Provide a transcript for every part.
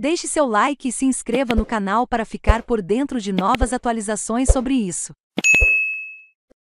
Deixe seu like e se inscreva no canal para ficar por dentro de novas atualizações sobre isso.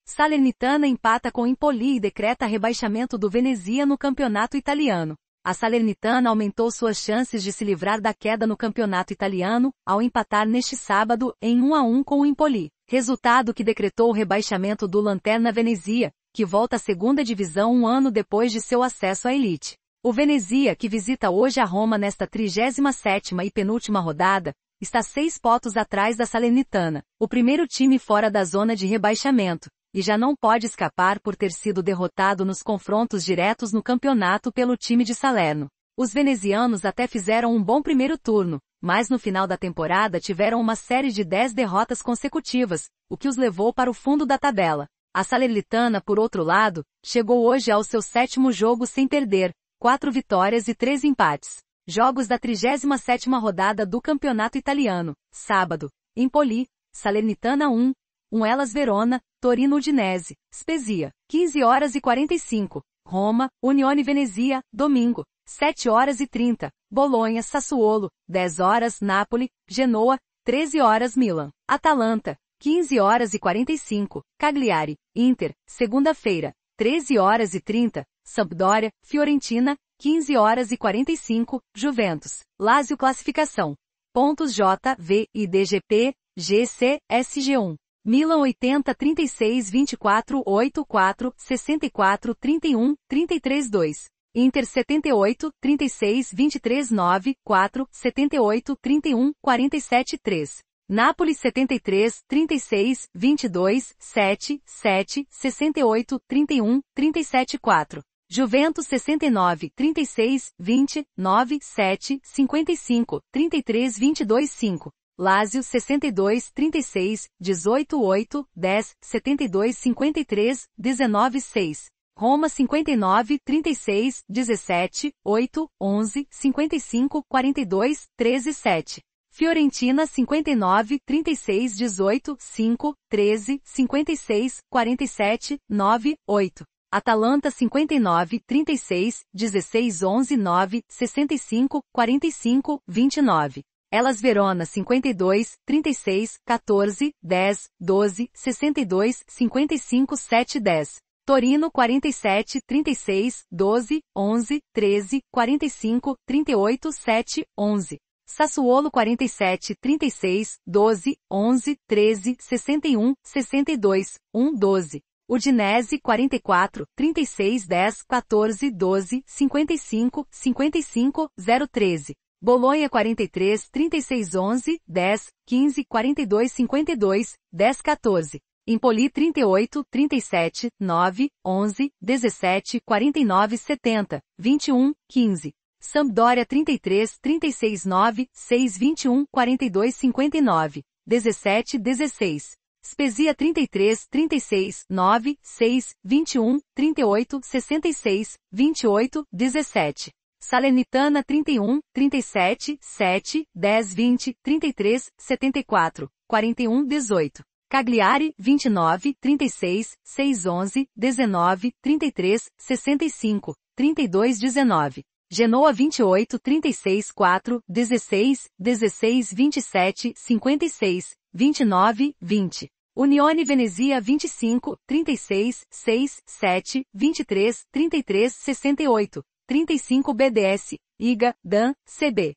Salernitana empata com Empoli e decreta rebaixamento do Venezia no campeonato italiano. A Salernitana aumentou suas chances de se livrar da queda no campeonato italiano, ao empatar neste sábado, em 1 a 1 com o Empoli. Resultado que decretou o rebaixamento do Lanterna Venezia, que volta à segunda divisão um ano depois de seu acesso à elite. O Venezia, que visita hoje a Roma nesta 37ª e penúltima rodada, está seis pontos atrás da Salernitana, o primeiro time fora da zona de rebaixamento, e já não pode escapar por ter sido derrotado nos confrontos diretos no campeonato pelo time de Salerno. Os venezianos até fizeram um bom primeiro turno, mas no final da temporada tiveram uma série de dez derrotas consecutivas, o que os levou para o fundo da tabela. A Salernitana, por outro lado, chegou hoje ao seu sétimo jogo sem perder, 4 vitórias e 3 empates. Jogos da 37ª rodada do Campeonato Italiano. Sábado, Empoli, Salernitana 1, 1 Elas Verona, Torino Udinese, Spezia, 15 horas e 45. Roma, Unione Venezia, domingo, 7 horas e 30. Bolonha Sassuolo, 10 horas Napoli, Genoa, 13 horas Milan, Atalanta, 15 horas e 45. Cagliari, Inter, segunda-feira, 13 horas e 30. Sampdoria, Fiorentina, 15 horas e 45, Juventus, Lazio classificação. Pontos V e DGP, GC, SG1. Milan 80 36 24 84 64 31 33 2. Inter 78 36 23 9 4 78 31 47 3. Nápoles 73 36 22 7 7 68 31 37 4. Juventus 69, 36, 20, 9, 7, 55, 33, 22, 5. Lázio 62, 36, 18, 8, 10, 72, 53, 19, 6. Roma 59, 36, 17, 8, 11, 55, 42, 13, 7. Fiorentina 59, 36, 18, 5, 13, 56, 47, 9, 8. Atalanta 59, 36, 16, 11, 9, 65, 45, 29. Elas Verona 52, 36, 14, 10, 12, 62, 55, 7, 10. Torino 47, 36, 12, 11, 13, 45, 38, 7, 11. Sassuolo 47, 36, 12, 11, 13, 61, 62, 1, 12. Udinese 44, 36, 10, 14, 12, 55, 55, 013. Bolonha 43, 36, 11, 10, 15, 42, 52, 10, 14. Empoli 38, 37, 9, 11, 17, 49, 70, 21, 15. Sampdoria 33, 36, 9, 6, 21, 42, 59, 17, 16. Spesia 33, 36, 9, 6, 21, 38, 66, 28, 17. Salernitana 31, 37, 7, 10, 20, 33, 74, 41, 18. Cagliari 29, 36, 6, 11, 19, 33, 65, 32, 19. Genoa 28, 36, 4, 16, 16, 27, 56, 29, 20. Unione Venezia 25, 36, 6, 7, 23, 33, 68, 35 BDS, IGA, DAN, CB.